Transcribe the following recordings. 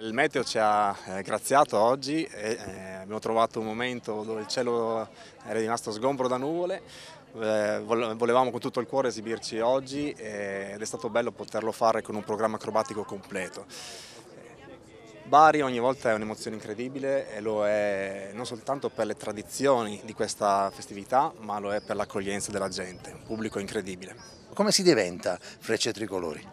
Il meteo ci ha eh, graziato oggi, e, eh, abbiamo trovato un momento dove il cielo era rimasto sgombro da nuvole, eh, volevamo con tutto il cuore esibirci oggi ed è stato bello poterlo fare con un programma acrobatico completo. Bari ogni volta è un'emozione incredibile e lo è non soltanto per le tradizioni di questa festività, ma lo è per l'accoglienza della gente, un pubblico incredibile. Come si diventa Frecce Tricolori?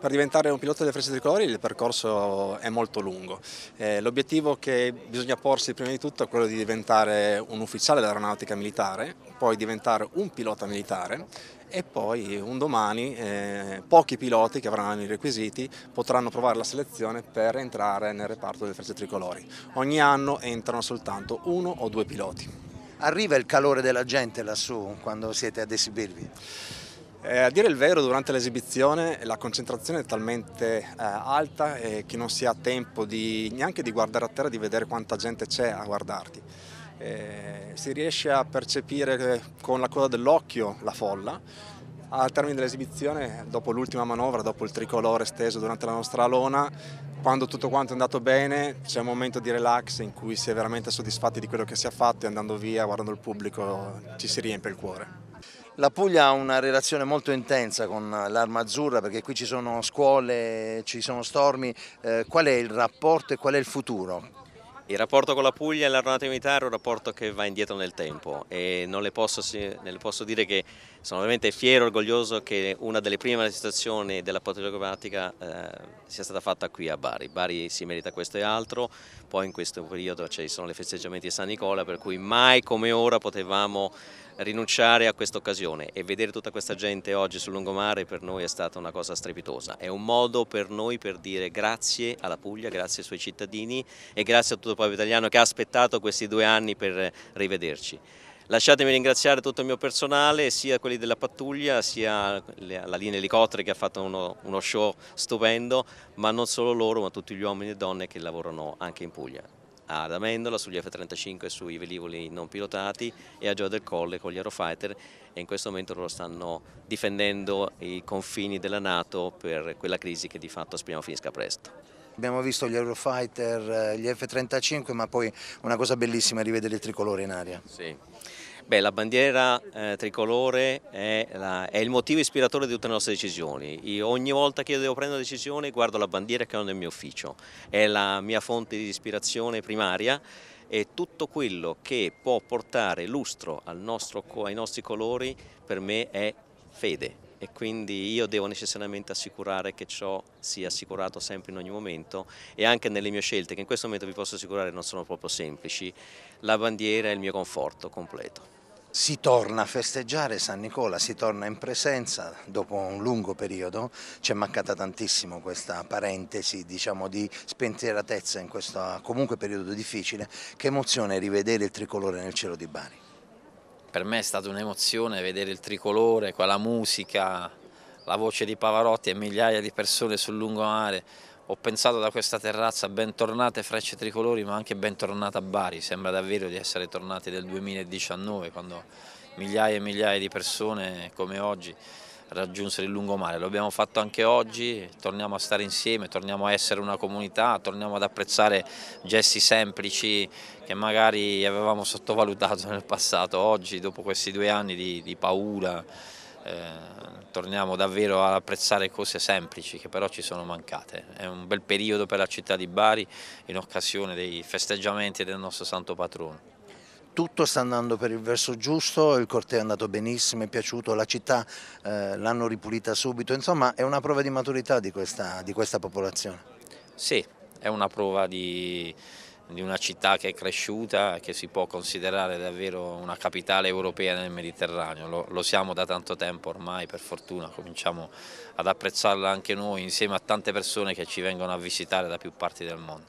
Per diventare un pilota delle frecce tricolori il percorso è molto lungo. Eh, l'obiettivo che bisogna porsi prima di tutto è quello di diventare un ufficiale dell'aeronautica militare, poi diventare un pilota militare e poi un domani eh, pochi piloti che avranno i requisiti potranno provare la selezione per entrare nel reparto delle frecce tricolori. Ogni anno entrano soltanto uno o due piloti. Arriva il calore della gente lassù quando siete ad esibirvi? Eh, a dire il vero, durante l'esibizione la concentrazione è talmente eh, alta eh, che non si ha tempo di, neanche di guardare a terra, di vedere quanta gente c'è a guardarti. Eh, si riesce a percepire eh, con la coda dell'occhio la folla. Al termine dell'esibizione, dopo l'ultima manovra, dopo il tricolore steso durante la nostra lona, quando tutto quanto è andato bene c'è un momento di relax in cui si è veramente soddisfatti di quello che si è fatto e andando via, guardando il pubblico, ci si riempie il cuore. La Puglia ha una relazione molto intensa con l'Arma Azzurra perché qui ci sono scuole, ci sono stormi. Eh, qual è il rapporto e qual è il futuro? Il rapporto con la Puglia e l'Armata Militare è un rapporto che va indietro nel tempo e non le posso, non le posso dire che sono veramente fiero e orgoglioso che una delle prime manifestazioni della patria acrobatica eh, sia stata fatta qui a Bari. Bari si merita questo e altro, poi in questo periodo ci sono le festeggiamenti di San Nicola per cui mai come ora potevamo rinunciare a questa occasione e vedere tutta questa gente oggi sul lungomare per noi è stata una cosa strepitosa, è un modo per noi per dire grazie alla Puglia, grazie ai suoi cittadini e grazie a tutto il popolo italiano che ha aspettato questi due anni per rivederci. Lasciatemi ringraziare tutto il mio personale, sia quelli della pattuglia, sia la linea elicotteri che ha fatto uno, uno show stupendo, ma non solo loro, ma tutti gli uomini e donne che lavorano anche in Puglia ad Amendola sugli F-35 e sui velivoli non pilotati e a Gioia del Colle con gli Aerofighter e in questo momento loro stanno difendendo i confini della Nato per quella crisi che di fatto speriamo finisca presto. Abbiamo visto gli Eurofighter, eh, gli F-35, ma poi una cosa bellissima è rivedere il tricolore in aria. Sì. Beh, la bandiera eh, tricolore è, la, è, il motivo ispiratore di tutte le nostre decisioni. Io, ogni volta che io devo prendere una decisione guardo la bandiera che ho nel mio ufficio, è la mia fonte di ispirazione primaria e tutto quello che può portare lustro nostro, ai nostri colori per me è fede e quindi io devo necessariamente assicurare che ciò sia assicurato sempre in ogni momento e anche nelle mie scelte che in questo momento vi posso assicurare non sono proprio semplici, la bandiera è il mio conforto completo. Si torna a festeggiare San Nicola, si torna in presenza dopo un lungo periodo, ci è mancata tantissimo questa parentesi diciamo, di spensieratezza in questo comunque periodo difficile, che emozione rivedere il tricolore nel cielo di Bari. Per me è stata un'emozione vedere il tricolore, quella musica, la voce di Pavarotti e migliaia di persone sul lungomare, ho pensato da questa terrazza bentornate frecce tricolori ma anche bentornata a Bari, sembra davvero di essere tornati nel 2019 quando migliaia e migliaia di persone come oggi raggiunsero il lungomare, lo abbiamo fatto anche oggi, torniamo a stare insieme, torniamo a essere una comunità, torniamo ad apprezzare gesti semplici che magari avevamo sottovalutato nel passato, oggi dopo questi due anni di, di paura eh, torniamo davvero ad apprezzare cose semplici che però ci sono mancate. È un bel periodo per la città di Bari in occasione dei festeggiamenti del nostro santo patrono tutto sta andando per il verso giusto, il corteo è andato benissimo, è piaciuto, la città eh, l'hanno ripulita subito, insomma è una prova di maturità di questa, di questa popolazione. Sì, è una prova di, di una città che è cresciuta, e che si può considerare davvero una capitale europea nel Mediterraneo. Lo, lo, siamo da tanto tempo ormai, per fortuna, cominciamo ad apprezzarla anche noi insieme a tante persone che ci vengono a visitare da più parti del mondo.